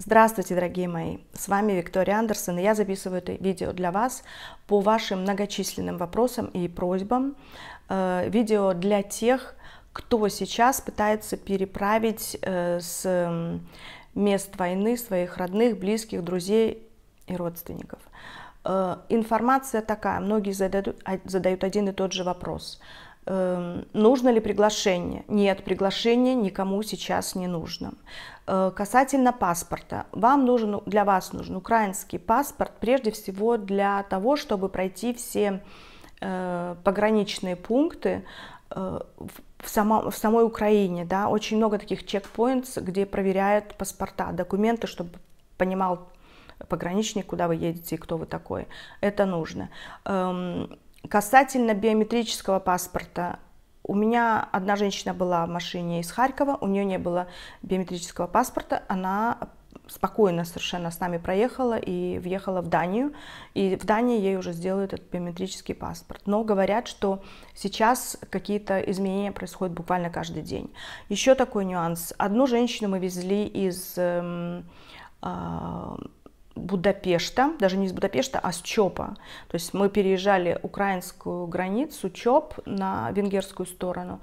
Здравствуйте, дорогие мои! С вами Виктория Андерсон, и я записываю это видео для вас по вашим многочисленным вопросам и просьбам. Э, видео для тех, кто сейчас пытается переправить э, с мест войны своих родных, близких, друзей и родственников. Э, информация такая, многие задают, а, задают один и тот же вопрос – Эм, нужно ли приглашение? Нет, приглашение никому сейчас не нужно. Э, касательно паспорта. Вам нужен, для вас нужен украинский паспорт, прежде всего для того, чтобы пройти все э, пограничные пункты э, в, само, в самой Украине. Да, очень много таких чекпоинтс, где проверяют паспорта, документы, чтобы понимал пограничник, куда вы едете и кто вы такой. Это нужно. Эм, Касательно биометрического паспорта, у меня одна женщина была в машине из Харькова, у нее не было биометрического паспорта, она спокойно совершенно с нами проехала и въехала в Данию, и в Дании ей уже сделают этот биометрический паспорт. Но говорят, что сейчас какие-то изменения происходят буквально каждый день. Еще такой нюанс. Одну женщину мы везли из эм, а, Будапешта, даже не из Будапешта, а с Чопа. То есть мы переезжали украинскую границу Чоп на венгерскую сторону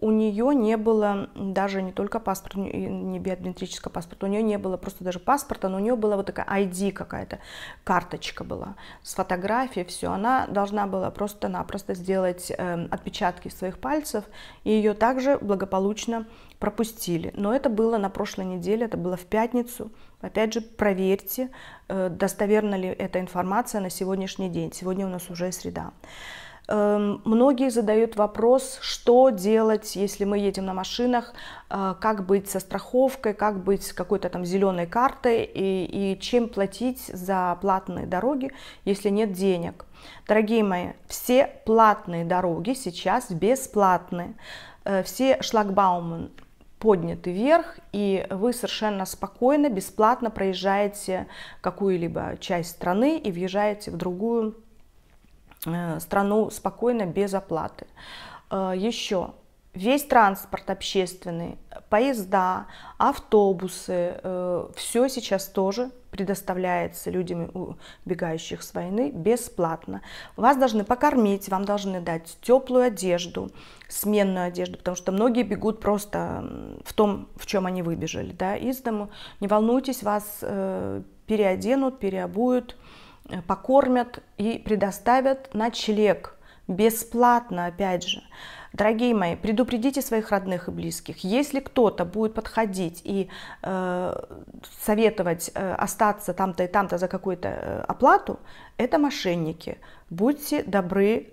у нее не было даже не только паспорт, не биометрического паспорта, у нее не было просто даже паспорта, но у нее была вот такая ID какая-то, карточка была с фотографией, все. Она должна была просто-напросто сделать э, отпечатки своих пальцев, и ее также благополучно пропустили. Но это было на прошлой неделе, это было в пятницу. Опять же, проверьте, э, достоверна ли эта информация на сегодняшний день. Сегодня у нас уже среда. Эм, многие задают вопрос, что делать, если мы едем на машинах, э, как быть со страховкой, как быть с какой-то там зеленой картой и, и чем платить за платные дороги, если нет денег. Дорогие мои, все платные дороги сейчас бесплатны, э, Все шлагбаумы подняты вверх, и вы совершенно спокойно, бесплатно проезжаете какую-либо часть страны и въезжаете в другую Э, страну спокойно, без оплаты. Э, Еще весь транспорт общественный, поезда, автобусы, э, все сейчас тоже предоставляется людям, убегающих с войны, бесплатно. Вас должны покормить, вам должны дать теплую одежду, сменную одежду, потому что многие бегут просто в том, в чем они выбежали да, из дому. Не волнуйтесь, вас переоденут, переобуют, Э, покормят и предоставят ночлег бесплатно, опять же. Дорогие мои, предупредите своих родных и близких. Если кто-то будет подходить и э, советовать э, остаться там-то и там-то за какую-то э, оплату, это мошенники. Будьте добры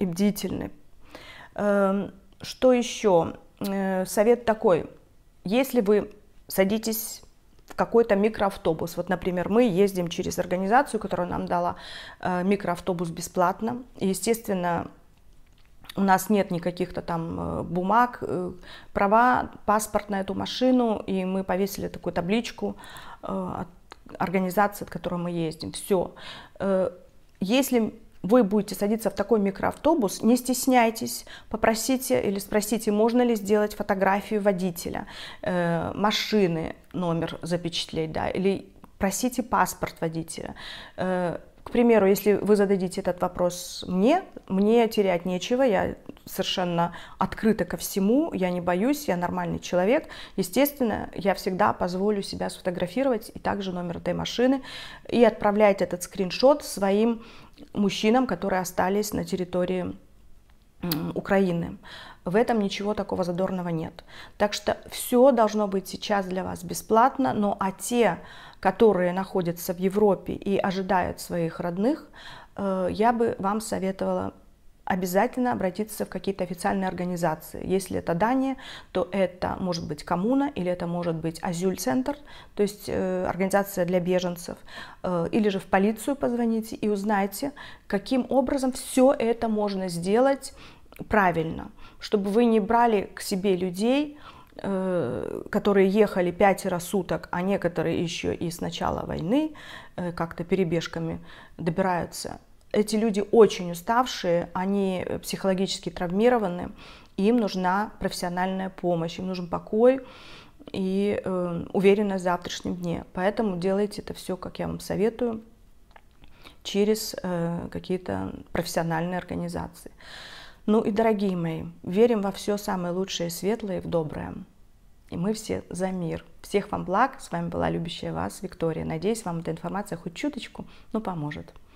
и бдительны. Э, что еще? Э, совет такой. Если вы садитесь в какой-то микроавтобус. Вот, например, мы ездим через организацию, которая нам дала э, микроавтобус бесплатно. И, естественно, у нас нет никаких-то там э, бумаг, э, права, паспорт на эту машину, и мы повесили такую табличку от организации, от которой мы ездим. Все. Если вы будете садиться в такой микроавтобус, не стесняйтесь, попросите или спросите, можно ли сделать фотографию водителя, э, машины номер запечатлеть, да, или просите паспорт водителя. Э, к примеру, если вы зададите этот вопрос мне, мне терять нечего, я совершенно открыта ко всему, я не боюсь, я нормальный человек. Естественно, я всегда позволю себя сфотографировать и также номер этой машины и отправлять этот скриншот своим мужчинам, которые остались на территории Украины. В этом ничего такого задорного нет. Так что все должно быть сейчас для вас бесплатно, но а те, которые находятся в Европе и ожидают своих родных, э, я бы вам советовала обязательно обратиться в какие-то официальные организации. Если это Дания, то это может быть коммуна или это может быть азюль-центр, то есть э, организация для беженцев, э, или же в полицию позвоните и узнайте, каким образом все это можно сделать правильно, чтобы вы не брали к себе людей, э, которые ехали пятеро суток, а некоторые еще и с начала войны э, как-то перебежками добираются эти люди очень уставшие, они э, психологически травмированы, им нужна профессиональная помощь, им нужен покой и э, уверенность в завтрашнем дне. Поэтому делайте это все, как я вам советую, через э, какие-то профессиональные организации. Ну и, дорогие мои, верим во все самое лучшее, светлое и в доброе. И мы все за мир. Всех вам благ. С вами была любящая вас Виктория. Надеюсь, вам эта информация хоть чуточку, но ну, поможет.